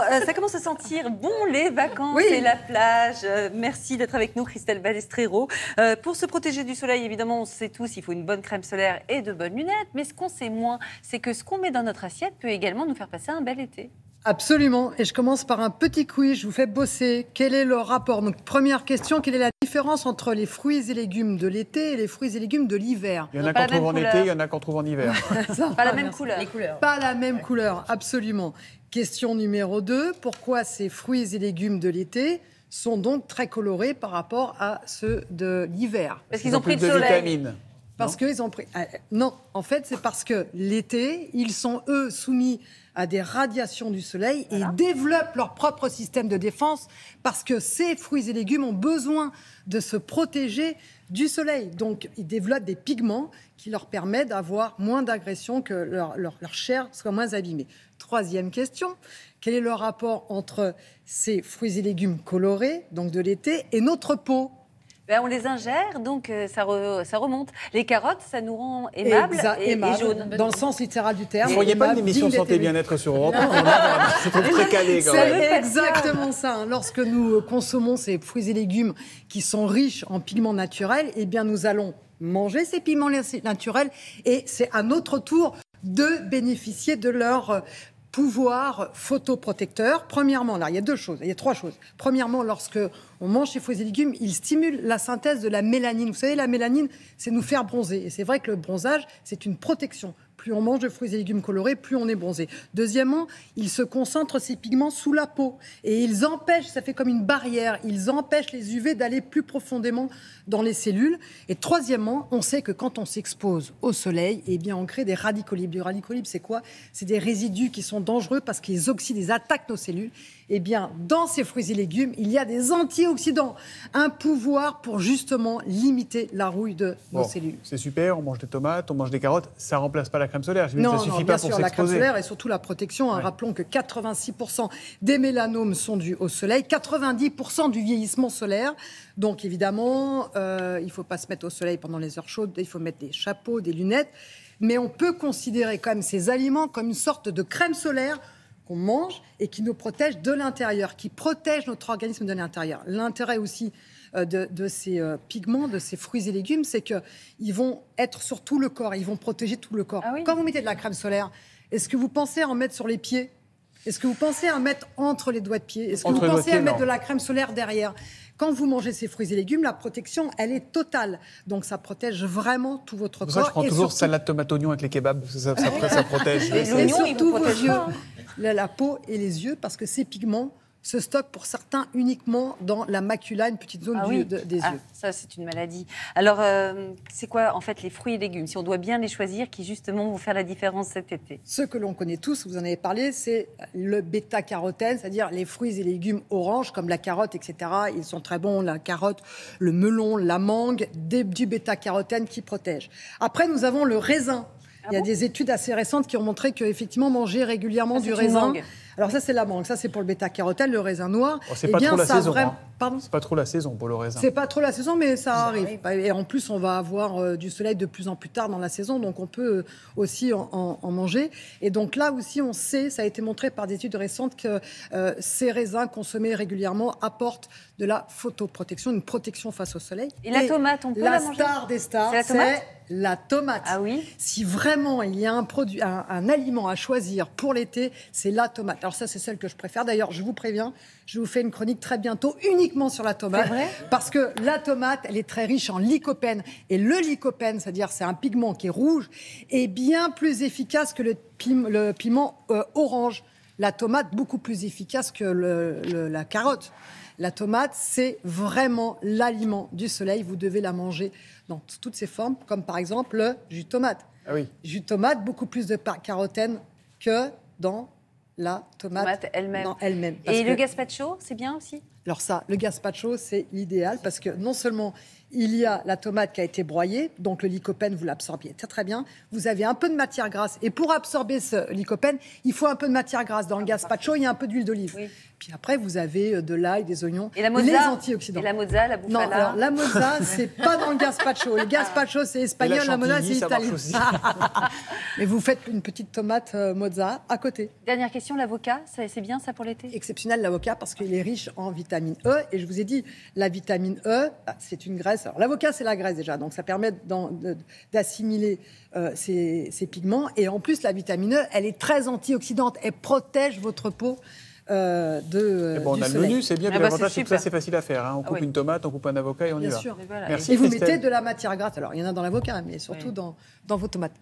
Euh, ça commence à sentir bon les vacances et la plage. Euh, merci d'être avec nous, Christelle Balestrero. Euh, pour se protéger du soleil, évidemment, on sait tous, il faut une bonne crème solaire et de bonnes lunettes. Mais ce qu'on sait moins, c'est que ce qu'on met dans notre assiette peut également nous faire passer un bel été. Absolument. Et je commence par un petit quiz. Je vous fais bosser. Quel est le rapport Donc, première question quelle est la différence entre les fruits et légumes de l'été et les fruits et légumes de l'hiver Il y en a qu'on trouve en été, il y en a qu'on trouve en hiver. pas la même couleur. Pas la même couleur, absolument. Question numéro 2. Pourquoi ces fruits et légumes de l'été sont donc très colorés par rapport à ceux de l'hiver Parce qu'ils ont, pris de, la vitamine. Parce qu'ils ont pris. Ah, non, en fait, c'est parce que l'été, ils sont, eux, soumis à des radiations du soleil et développent leur propre système de défense parce que ces fruits et légumes ont besoin de se protéger du soleil. Donc, ils développent des pigments qui leur permettent d'avoir moins d'agressions, que leur, leur, chair soit moins abîmée. Troisième question, quel est le rapport entre ces fruits et légumes colorés, donc de l'été, et notre peau ben, on les ingère, donc euh, ça, remonte. Les carottes, ça nous rend aimables et, aimable, jaunes. Dans le sens littéral du terme. Vous ne voyez pas une émission santé bien-être sur Europe très calé. C'est exactement ça. Hein. Lorsque nous consommons ces fruits et légumes qui sont riches en pigments naturels, eh bien nous allons manger ces pigments naturels et c'est à notre tour de bénéficier de leur euh, pouvoir photoprotecteur. Premièrement, là, il y a deux choses, il y a trois choses. Premièrement, lorsque on mange ces fruits et légumes, il stimule la synthèse de la mélanine. Vous savez, la mélanine, c'est nous faire bronzer. Et c'est vrai que le bronzage, c'est une protection. Plus on mange de fruits et légumes colorés, plus on est bronzé. Deuxièmement, ils se concentrent ces pigments sous la peau et ils empêchent, ça fait comme une barrière, ils empêchent les UV d'aller plus profondément dans les cellules. Et troisièmement, on sait que quand on s'expose au soleil, eh bien, on crée des radicaux libres. Les radicaux libres, c'est quoi C'est des résidus qui sont dangereux parce qu'ils oxydent, ils attaquent nos cellules eh bien, dans ces fruits et légumes, il y a des antioxydants, un pouvoir pour justement limiter la rouille de nos cellules. C'est super, on mange des tomates, on mange des carottes, ça remplace pas la crème solaire. Non, ça non, suffit bien pas sûr, la crème solaire et surtout la protection. Hein. Rappelons que 86% des mélanomes sont dus au soleil, 90% du vieillissement solaire. Donc évidemment, euh, il ne faut pas se mettre au soleil pendant les heures chaudes, il faut mettre des chapeaux, des lunettes mais on peut considérer quand même ces aliments comme une sorte de crème solaire qu'on mange et qui nous protège de l'intérieur, qui protège notre organisme de l'intérieur. L'intérêt aussi euh, de, ces euh, pigments, de ces fruits et légumes, c'est qu'ils vont être sur tout le corps, ils vont protéger tout le corps. Ah quand vous mettez de la crème solaire, est-ce que vous pensez en mettre sur les pieds Est-ce que vous pensez à mettre entre les doigts de pied Est-ce que vous pensez à mettre de la crème solaire derrière quand vous mangez ces fruits et légumes, la protection, elle est totale. Donc ça protège vraiment tout votre corps. je prends et toujours salade tomate oignon avec les kebabs, ça, ça, protège. Et, et surtout vos yeux la, peau et les yeux, parce que ces pigments se stockent pour certains uniquement dans la macula, une petite zone ah des ah, yeux. Ça, c'est une maladie. Alors, euh, c'est quoi en fait les fruits et légumes, si on doit bien les choisir, qui justement vont faire la différence cet été Ce que l'on connaît tous, vous en avez parlé, c'est le bêta-carotène, c'est-à-dire les fruits et légumes oranges, comme la carotte, etc. Ils sont très bons, la carotte, le melon, la mangue, des, du bêta-carotène qui protège. Après, nous avons le raisin ah il y a des études assez récentes qui ont montré qu'effectivement, manger régulièrement ah, du raisin. Alors, ça, c'est la mangue. Ça, c'est pour le bêta-carotène, le raisin noir. Oh, c'est eh pas bien, trop la ça saison. Hein. C'est pas trop la saison pour le raisin. C'est pas trop la saison, mais ça, arrive. Et en plus, on va avoir euh, du soleil de plus en plus tard dans la saison, donc on peut euh, aussi en, manger. Et donc là aussi, on sait, ça a été montré par des études récentes, que euh, ces raisins consommés régulièrement apportent de la photoprotection, une protection face au soleil. Et, la tomate, on peut la, la star des stars, c'est la tomate. Ah oui Si vraiment il y a un, produit, un, aliment à choisir pour l'été, c'est la tomate. Alors ça, c'est celle que je préfère. D'ailleurs, je vous préviens, je vous fais une chronique très bientôt uniquement sur la tomate. parce que la tomate, elle est très riche en lycopène. Et le lycopène, c'est-à-dire c'est un pigment qui est rouge, est bien plus efficace que le, piment euh, orange. La tomate, beaucoup plus efficace que la carotte. La tomate, c'est vraiment l'aliment du soleil. Vous devez la manger dans toutes ses formes, comme par exemple le jus de tomate. Ah oui. Jus de tomate, beaucoup plus de carotène que dans la tomate, elle-même. et le gazpacho, c'est bien aussi alors ça, le gazpacho, c'est l'idéal parce que non seulement il y a la tomate qui a été broyée, donc le lycopène, vous l'absorbiez très très bien. Vous avez un peu de matière grasse. Et pour absorber ce lycopène, il faut un peu de matière grasse. Dans le ah, gazpacho, il y a un peu d'huile d'olive. Puis après, vous avez euh, de l'ail, des oignons, et la mozza, les antioxydants. Et la mozza, la bouffala. Non, alors la mozza, c'est pas dans le gazpacho. Le gazpacho, c'est espagnol, la, mozza, c'est italien. Mais vous faites une petite tomate euh, mozza à côté. Dernière question, l'avocat, c'est bien ça pour l'été Exceptionnel l'avocat parce qu'il est riche en vitamines E. Et je vous ai dit, la vitamine E, ah, c'est une graisse. Alors l'avocat, c'est la graisse déjà, donc ça permet d'assimiler euh, ces, pigments. Et en plus, la vitamine E, elle est très antioxydante, elle protège votre peau. Euh, de, eh bon, on a le menu, c'est bien, ah bah, c'est ça, c'est facile à faire. Hein. On ah coupe une tomate, on coupe un avocat et on y va. Sûr. Et, voilà. et vous mettez de la matière grasse. Alors, il y en a dans l'avocat, mais surtout dans, dans vos tomates.